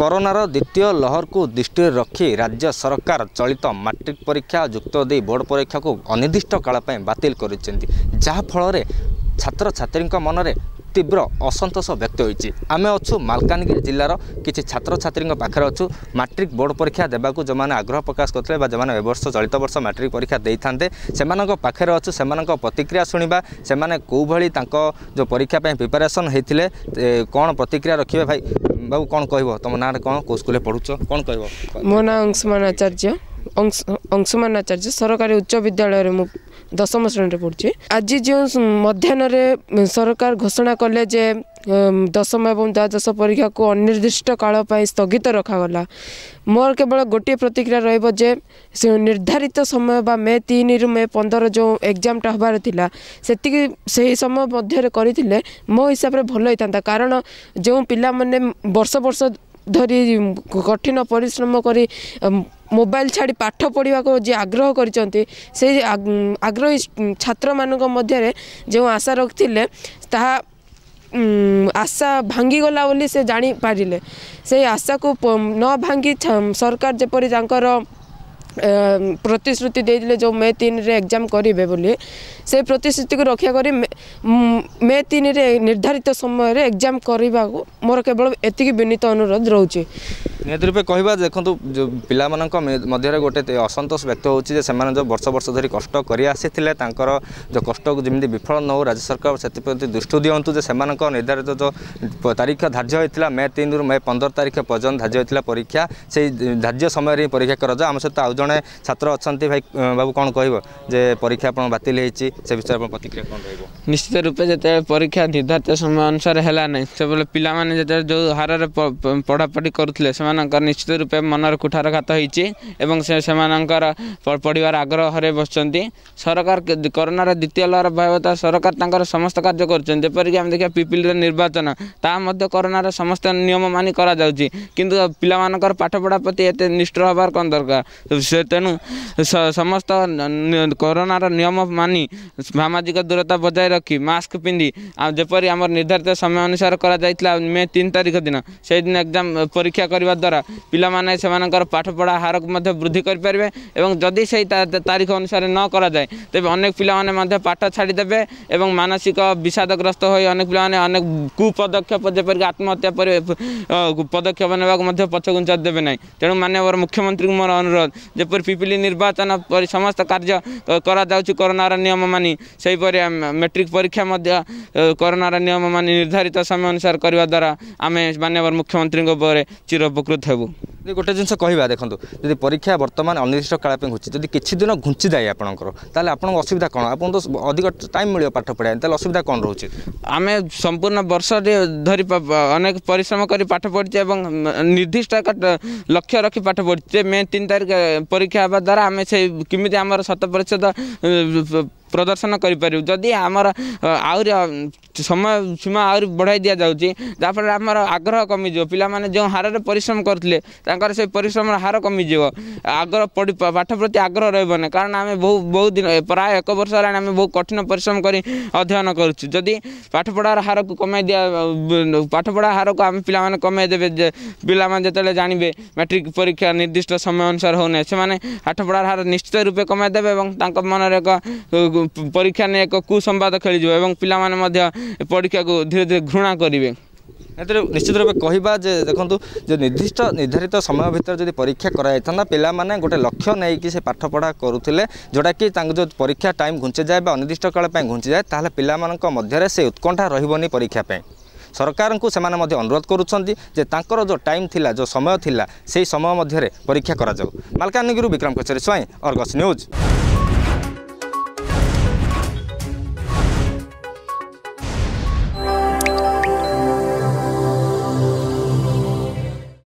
କରୋନାର ଦ୍ୱିତୀୟ ଲହରକୁ ଦୃଷ୍ଟିରେ ରଖି ରାଜ୍ୟ ସରକାର ଚଳିତ ମାଟ୍ରିକ୍ ପରୀକ୍ଷା ଯୁକ୍ତ ଦେଇ ବୋର୍ଡ଼ ପରୀକ୍ଷାକୁ ଅନିର୍ଦ୍ଦିଷ୍ଟ କାଳ ପାଇଁ ବାତିଲ କରିଛନ୍ତି ଯାହାଫଳରେ ଛାତ୍ରଛାତ୍ରୀଙ୍କ ମନରେ ତୀବ୍ର ଅସନ୍ତୋଷ ବ୍ୟକ୍ତ ହୋଇଛି ଆମେ ଅଛୁ ମାଲକାନଗିରି ଜିଲ୍ଲାର କିଛି ଛାତ୍ରଛାତ୍ରୀଙ୍କ ପାଖରେ ଅଛୁ ମାଟ୍ରିକ୍ ବୋର୍ଡ଼ ପରୀକ୍ଷା ଦେବାକୁ ଯେଉଁମାନେ ଆଗ୍ରହ ପ୍ରକାଶ କରିଥିଲେ ବା ଯେଉଁମାନେ ଏବର୍ଷ ଚଳିତ ବର୍ଷ ମାଟ୍ରିକ୍ ପରୀକ୍ଷା ଦେଇଥାନ୍ତେ ସେମାନଙ୍କ ପାଖରେ ଅଛୁ ସେମାନଙ୍କ ପ୍ରତିକ୍ରିୟା ଶୁଣିବା ସେମାନେ କେଉଁଭଳି ତାଙ୍କ ଯେଉଁ ପରୀକ୍ଷା ପାଇଁ ପ୍ରିପାରେସନ୍ ହୋଇଥିଲେ କ'ଣ ପ୍ରତିକ୍ରିୟା ରଖିବେ ଭାଇ ବାବୁ କ'ଣ କହିବ ତମ ନାଁରେ କ'ଣ କେଉଁ ସ୍କୁଲରେ ପଢ଼ୁଛ କ'ଣ କହିବ ମୋ ନାଁ ଅଂଶୁମାନ ଆଚାର୍ଯ୍ୟ ଅଂଶୁମାନ ଆଚାର୍ଯ୍ୟ ସରକାରୀ ଉଚ୍ଚ ବିଦ୍ୟାଳୟରେ ମୁଁ ଦଶମ ଶ୍ରେଣୀରେ ପଢ଼ୁଛି ଆଜି ଯେଉଁ ମଧ୍ୟାହ୍ନରେ ସରକାର ଘୋଷଣା କଲେ ଯେ ଦଶମ ଏବଂ ଦ୍ୱାଦଶ ପରୀକ୍ଷାକୁ ଅନିର୍ଦ୍ଦିଷ୍ଟ କାଳ ପାଇଁ ସ୍ଥଗିତ ରଖାଗଲା ମୋର କେବଳ ଗୋଟିଏ ପ୍ରତିକ୍ରିୟା ରହିବ ଯେ ସେ ନିର୍ଦ୍ଧାରିତ ସମୟ ବା ମେ ତିନିରୁ ମେ ପନ୍ଦର ଯେଉଁ ଏକ୍ଜାମ୍ଟା ହେବାର ଥିଲା ସେତିକି ସେହି ସମୟ ମଧ୍ୟରେ କରିଥିଲେ ମୋ ହିସାବରେ ଭଲ ହୋଇଥାନ୍ତା କାରଣ ଯେଉଁ ପିଲାମାନେ ବର୍ଷ ବର୍ଷ ଧରି କଠିନ ପରିଶ୍ରମ କରି ମୋବାଇଲ ଛାଡ଼ି ପାଠ ପଢ଼ିବାକୁ ଯିଏ ଆଗ୍ରହ କରିଛନ୍ତି ସେ ଆଗ୍ରହୀ ଛାତ୍ରମାନଙ୍କ ମଧ୍ୟରେ ଯେଉଁ ଆଶା ରଖିଥିଲେ ତାହା ଆଶା ଭାଙ୍ଗିଗଲା ବୋଲି ସେ ଜାଣିପାରିଲେ ସେଇ ଆଶାକୁ ନ ଭାଙ୍ଗି ସରକାର ଯେପରି ତାଙ୍କର ପ୍ରତିଶ୍ରୁତି ଦେଇଥିଲେ ଯେଉଁ ମେ ତିନିରେ ଏକ୍ଜାମ୍ କରିବେ ବୋଲି ସେ ପ୍ରତିଶ୍ରୁତିକୁ ରକ୍ଷା କରି ମେ ତିନିରେ ନିର୍ଦ୍ଧାରିତ ସମୟରେ ଏକ୍ଜାମ୍ କରିବାକୁ ମୋର କେବଳ ଏତିକି ବିନୀତ ଅନୁରୋଧ ରହୁଛି ନିହାତି ରୂପେ କହିବା ଦେଖନ୍ତୁ ପିଲାମାନଙ୍କ ମଧ୍ୟରେ ଗୋଟେ ଅସନ୍ତୋଷ ବ୍ୟକ୍ତ ହେଉଛି ଯେ ସେମାନେ ଯେଉଁ ବର୍ଷ ବର୍ଷ ଧରି କଷ୍ଟ କରି ଆସିଥିଲେ ତାଙ୍କର ଯେଉଁ କଷ୍ଟକୁ ଯେମିତି ବିଫଳ ନ ହେଉ ରାଜ୍ୟ ସରକାର ସେଥିପ୍ରତି ଦୃଷ୍ଟି ଦିଅନ୍ତୁ ଯେ ସେମାନଙ୍କ ନିର୍ଦ୍ଧାରିତ ଯେଉଁ ତାରିଖ ଧାର୍ଯ୍ୟ ହୋଇଥିଲା ମେ ତିନିରୁ ମେ ପନ୍ଦର ତାରିଖ ପର୍ଯ୍ୟନ୍ତ ଧାର୍ଯ୍ୟ ହୋଇଥିଲା ପରୀକ୍ଷା ସେଇ ଧାର୍ଯ୍ୟ ସମୟରେ ହିଁ ପରୀକ୍ଷା କରାଯାଉ ଆମ ସହିତ ଆଉ ଜଣେ ଜଣେ ଛାତ୍ର ଅଛନ୍ତି ଭାଇ ବାବୁ କ'ଣ କହିବ ଯେ ପରୀକ୍ଷା ଆପଣ ବାତିଲ ହେଇଛି ସେ ବିଷୟରେ ଆପଣ ପ୍ରତିକ୍ରିୟା କ'ଣ ରହିବ ନିଶ୍ଚିତ ରୂପେ ଯେତେବେଳେ ପରୀକ୍ଷା ନିର୍ଦ୍ଧାରିତ ସମୟ ଅନୁସାରେ ହେଲା ନାହିଁ ସେତେବେଳେ ପିଲାମାନେ ଯେତେବେଳେ ଯେଉଁ ହାରରେ ପଢ଼ାପଢ଼ି କରୁଥିଲେ ସେମାନଙ୍କର ନିଶ୍ଚିତ ରୂପେ ମନର କୁଠାରଘାତ ହେଇଛି ଏବଂ ସେ ସେମାନଙ୍କର ପଢ଼ିବାର ଆଗ୍ରହ ହରେଇ ବସିଛନ୍ତି ସରକାର କରୋନାର ଦ୍ୱିତୀୟ ଲହର ଭୟବତା ସରକାର ତାଙ୍କର ସମସ୍ତ କାର୍ଯ୍ୟ କରୁଛନ୍ତି ଯେପରିକି ଆମେ ଦେଖିବା ପିପିଲିର ନିର୍ବାଚନ ତାହା ମଧ୍ୟ କରୋନାର ସମସ୍ତ ନିୟମ ମାନି କରାଯାଉଛି କିନ୍ତୁ ପିଲାମାନଙ୍କର ପାଠପଢ଼ା ପ୍ରତି ଏତେ ନିଷ୍ଠୁର ହେବାର କ'ଣ ଦରକାର ସେ ତେଣୁ ସମସ୍ତ କରୋନାର ନିୟମ ମାନି ସାମାଜିକ ଦୂରତା ବଜାୟ ରଖି ମାସ୍କ ପିନ୍ଧି ଆଉ ଯେପରି ଆମର ନିର୍ଦ୍ଧାରିତ ସମୟ ଅନୁସାରେ କରାଯାଇଥିଲା ମେ ତିନି ତାରିଖ ଦିନ ସେଇଦିନ ଏକ୍ଜାମ୍ ପରୀକ୍ଷା କରିବା ଦ୍ୱାରା ପିଲାମାନେ ସେମାନଙ୍କର ପାଠପଢ଼ା ହାରକୁ ମଧ୍ୟ ବୃଦ୍ଧି କରିପାରିବେ ଏବଂ ଯଦି ସେଇ ତାରିଖ ଅନୁସାରେ ନ କରାଯାଏ ତେବେ ଅନେକ ପିଲାମାନେ ମଧ୍ୟ ପାଠ ଛାଡ଼ିଦେବେ ଏବଂ ମାନସିକ ବିଷାଦଗ୍ରସ୍ତ ହୋଇ ଅନେକ ପିଲାମାନେ ଅନେକ କୁପଦକ୍ଷେପ ଯେପରିକି ଆତ୍ମହତ୍ୟା ପରି ପଦକ୍ଷେପ ନେବାକୁ ମଧ୍ୟ ପଛଘୁଞ୍ଚା ଦେବେ ନାହିଁ ତେଣୁ ମାନ୍ୟବର ମୁଖ୍ୟମନ୍ତ୍ରୀଙ୍କୁ ମୋର ଅନୁରୋଧ ଯେ ଯେପରି ପିପିଲି ନିର୍ବାଚନ ପରି ସମସ୍ତ କାର୍ଯ୍ୟ କରାଯାଉଛି କରୋନାର ନିୟମ ମାନି ସେହିପରି ମେଟ୍ରିକ୍ ପରୀକ୍ଷା ମଧ୍ୟ କରୋନାର ନିୟମ ମାନି ନିର୍ଦ୍ଧାରିତ ସମୟ ଅନୁସାରେ କରିବା ଦ୍ୱାରା ଆମେ ମାନ୍ୟବର ମୁଖ୍ୟମନ୍ତ୍ରୀଙ୍କ ଉପରେ ଚିର ଉପକୃତ ହେବୁ গোটে জিনিস কহা দেখুন যদি পরীক্ষা বর্তমানে অনির্দিষ্ট কাল ঘুচি যদি কিছু দিন ঘুঞ্চি যায় আপনার তাহলে আপনার অসুবিধা কম আপনার তো অধিক টাইম মিলবে পাঠ পড়া তাহলে অসুবিধা কম রয়েছে আমি সম্পূর্ণ বর্ষটি ধরি অনেক পরিশ্রম করে পাঠ পড়ছি এবং নির্দিষ্ট এক লক্ষ্য রাখি পাঠ পড়ছে মে তিন তারিখ পরীক্ষা হওয়া দ্বারা আমি সেই কমিটি আমার শত প্রতিশত ପ୍ରଦର୍ଶନ କରିପାରିବୁ ଯଦି ଆମର ଆହୁରି ସମୟ ସୀମା ଆହୁରି ବଢ଼ାଇ ଦିଆଯାଉଛି ଯାହାଫଳରେ ଆମର ଆଗ୍ରହ କମିଯିବ ପିଲାମାନେ ଯେଉଁ ହାରରେ ପରିଶ୍ରମ କରୁଥିଲେ ତାଙ୍କର ସେ ପରିଶ୍ରମର ହାର କମିଯିବ ଆଗ୍ରହ ପଢି ପାଠ ପ୍ରତି ଆଗ୍ରହ ରହିବନି କାରଣ ଆମେ ବହୁ ବହୁ ଦିନ ପ୍ରାୟ ଏକ ବର୍ଷ ହେଲାଣି ଆମେ ବହୁ କଠିନ ପରିଶ୍ରମ କରି ଅଧ୍ୟୟନ କରୁଛୁ ଯଦି ପାଠପଢ଼ାର ହାରକୁ କମାଇ ଦିଆ ପାଠପଢ଼ା ହାରକୁ ଆମେ ପିଲାମାନେ କମାଇ ଦେବେ ଯେ ପିଲାମାନେ ଯେତେବେଳେ ଜାଣିବେ ମେଟ୍ରିକ୍ ପରୀକ୍ଷା ନିର୍ଦ୍ଦିଷ୍ଟ ସମୟ ଅନୁସାରେ ହେଉନାହିଁ ସେମାନେ ପାଠପଢ଼ାର ହାର ନିଶ୍ଚିତ ରୂପେ କମାଇ ଦେବେ ଏବଂ ତାଙ୍କ ମନରେ ଏକ ପରୀକ୍ଷା ନେଇ ଏକ କୁସମ୍ବାଦ ଖେଳିଯିବ ଏବଂ ପିଲାମାନେ ମଧ୍ୟ ପରୀକ୍ଷାକୁ ଧୀରେ ଧୀରେ ଘୃଣା କରିବେ ଏଥିରେ ନିଶ୍ଚିତ ରୂପେ କହିବା ଯେ ଦେଖନ୍ତୁ ଯେ ନିର୍ଦ୍ଦିଷ୍ଟ ନିର୍ଦ୍ଧାରିତ ସମୟ ଭିତରେ ଯଦି ପରୀକ୍ଷା କରାଯାଇଥାନ୍ତା ପିଲାମାନେ ଗୋଟେ ଲକ୍ଷ୍ୟ ନେଇକି ସେ ପାଠପଢ଼ା କରୁଥିଲେ ଯେଉଁଟାକି ତାଙ୍କୁ ଯଦି ପରୀକ୍ଷା ଟାଇମ୍ ଘୁଞ୍ଚିଯାଏ ବା ଅନିର୍ଦ୍ଦିଷ୍ଟ କାଳ ପାଇଁ ଘୁଞ୍ଚିଯାଏ ତାହେଲେ ପିଲାମାନଙ୍କ ମଧ୍ୟରେ ସେ ଉତ୍କଣ୍ଠା ରହିବନି ପରୀକ୍ଷା ପାଇଁ ସରକାରଙ୍କୁ ସେମାନେ ମଧ୍ୟ ଅନୁରୋଧ କରୁଛନ୍ତି ଯେ ତାଙ୍କର ଯେଉଁ ଟାଇମ୍ ଥିଲା ଯେଉଁ ସମୟ ଥିଲା ସେହି ସମୟ ମଧ୍ୟରେ ପରୀକ୍ଷା କରାଯାଉ ମାଲକାନଗିରିରୁ ବିକ୍ରମ କଚେରୀ ସ୍ୱାଇଁ ଅର୍ଗସ୍ ନ୍ୟୁଜ୍